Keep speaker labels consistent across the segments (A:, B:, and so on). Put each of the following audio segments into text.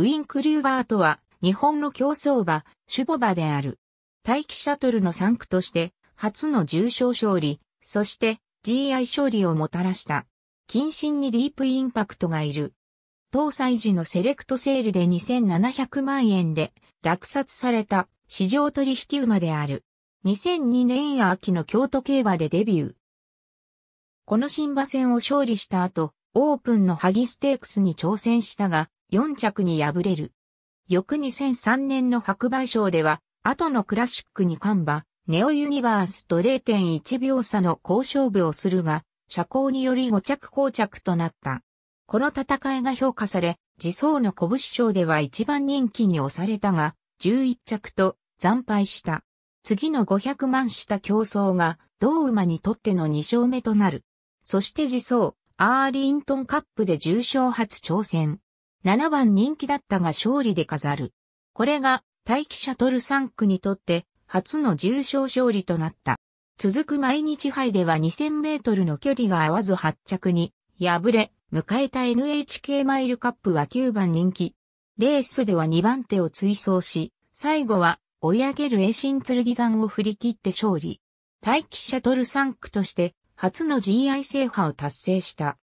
A: ウィンクルーバーとは、日本の競走馬、シュボ馬である。待機シャトルの産区として、初の重賞勝利、そして GI 勝利をもたらした。近親にディープインパクトがいる。搭載時のセレクトセールで2700万円で落札された市場取引馬である。2002年秋の京都競馬でデビュー。この新馬戦を勝利した後、オープンのハギステークスに挑戦したが、4着に敗れる。翌2003年の白馬賞では、後のクラシックに看馬、ネオユニバースと0.1秒差の好勝負をするが、車高により5着膠着となった。この戦いが評価され、自走の拳賞では一番人気に押されたが、11着と惨敗した。次の500万した競争が、同馬にとっての2勝目となる。そして自走、アーリントンカップで重賞初挑戦。7番人気だったが勝利で飾る。これが待機シャトル3区にとって初の重賞勝利となった。続く毎日杯では2000メートルの距離が合わず発着に敗れ、迎えた NHK マイルカップは9番人気。レースでは2番手を追走し、最後は追い上げる栄進剣山を振り切って勝利。待機シャトル3区として初の GI 制覇を達成した。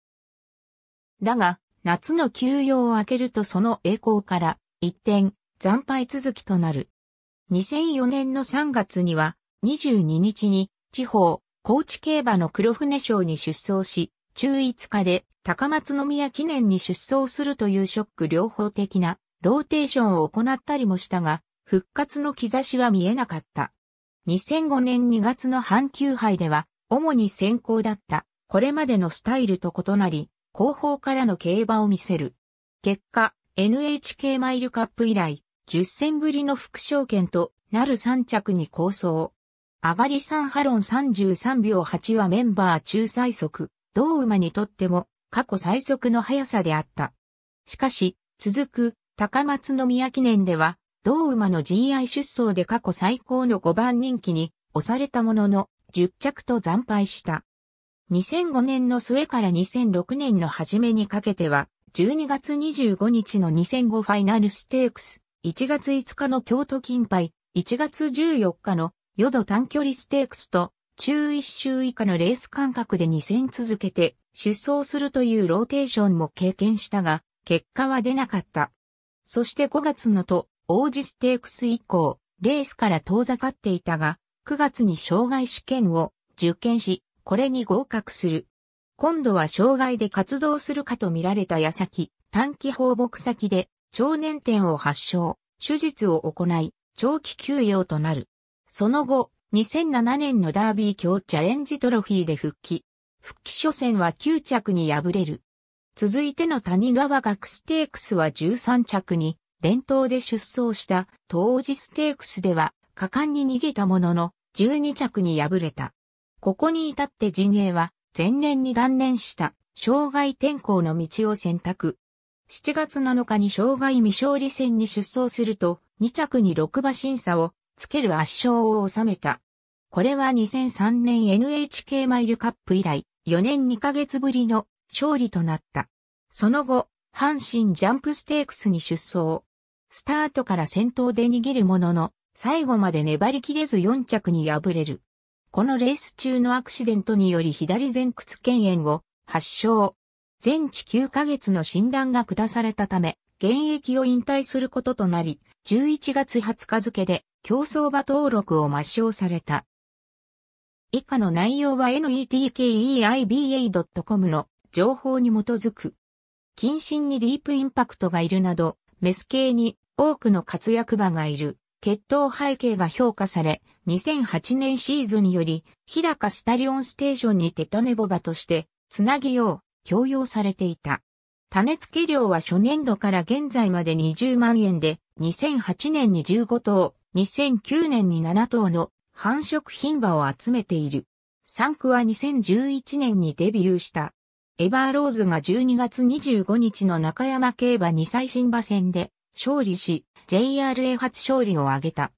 A: だが、夏の休養を明けるとその栄光から一転、惨敗続きとなる。2004年の3月には22日に地方、高知競馬の黒船賞に出走し、中5日で高松宮記念に出走するというショック両方的なローテーションを行ったりもしたが、復活の兆しは見えなかった。2005年2月の阪急杯では、主に先行だった、これまでのスタイルと異なり、後方からの競馬を見せる。結果、NHK マイルカップ以来、10戦ぶりの副賞券となる3着に構想。上がり3ハロン33秒8はメンバー中最速、同馬にとっても過去最速の速さであった。しかし、続く高松宮記念では、同馬の GI 出走で過去最高の5番人気に押されたものの10着と惨敗した。2005年の末から2006年の初めにかけては、12月25日の2005ファイナルステークス、1月5日の京都金杯、1月14日の淀短距離ステークスと、中1周以下のレース間隔で2戦続けて出走するというローテーションも経験したが、結果は出なかった。そして5月のと、王子ステークス以降、レースから遠ざかっていたが、9月に障害試験を受験し、これに合格する。今度は障害で活動するかと見られた矢先、短期放牧先で超年点を発症、手術を行い、長期休養となる。その後、2007年のダービー強チャレンジトロフィーで復帰。復帰初戦は9着に敗れる。続いての谷川学ステークスは13着に、連投で出走した当時ステークスでは果敢に逃げたものの12着に敗れた。ここに至って陣営は前年に断念した障害転校の道を選択。7月7日に障害未勝利戦に出走すると2着に6馬審査をつける圧勝を収めた。これは2003年 NHK マイルカップ以来4年2ヶ月ぶりの勝利となった。その後、阪神ジャンプステークスに出走。スタートから先頭で逃げるものの、最後まで粘りきれず4着に敗れる。このレース中のアクシデントにより左前屈腱炎を発症。全治9ヶ月の診断が下されたため、現役を引退することとなり、11月20日付で競走馬登録を抹消された。以下の内容は netkeiba.com の情報に基づく。近親にディープインパクトがいるなど、メス系に多くの活躍馬がいる。血統背景が評価され、2008年シーズンより、日高スタリオンステーションにテタネボバとして、つなぎよう、強要されていた。種付け量は初年度から現在まで20万円で、2008年に15頭、2009年に7頭の繁殖品馬を集めている。産区は2011年にデビューした。エバーローズが12月25日の中山競馬2最新馬戦で勝利し、JRA 初勝利を挙げた。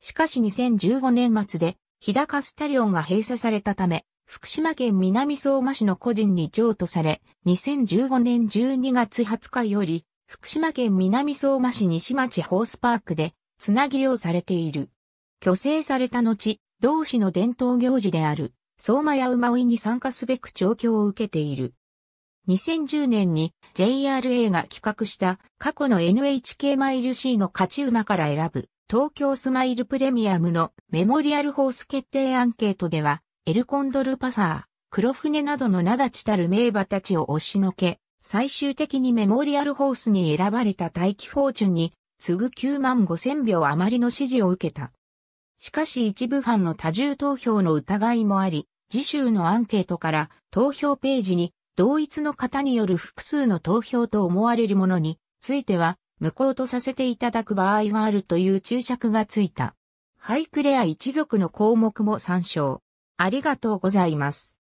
A: しかし2015年末で、日高スタリオンが閉鎖されたため、福島県南相馬市の個人に譲渡され、2015年12月20日より、福島県南相馬市西町ホースパークで、つなぎをされている。虚勢された後、同市の伝統行事である、相馬や馬追いに参加すべく調教を受けている。2010年に JRA が企画した過去の NHK マイル C の勝ち馬から選ぶ東京スマイルプレミアムのメモリアルホース決定アンケートではエルコンドルパサー、黒船などの名立ちたる名馬たちを押しのけ、最終的にメモリアルホースに選ばれた大気フォーチュンに次ぐ9万5千票余りの支持を受けた。しかし一部ファンの多重投票の疑いもあり、次週のアンケートから投票ページに同一の方による複数の投票と思われるものについては、無効とさせていただく場合があるという注釈がついた。ハイクレア一族の項目も参照。ありがとうございます。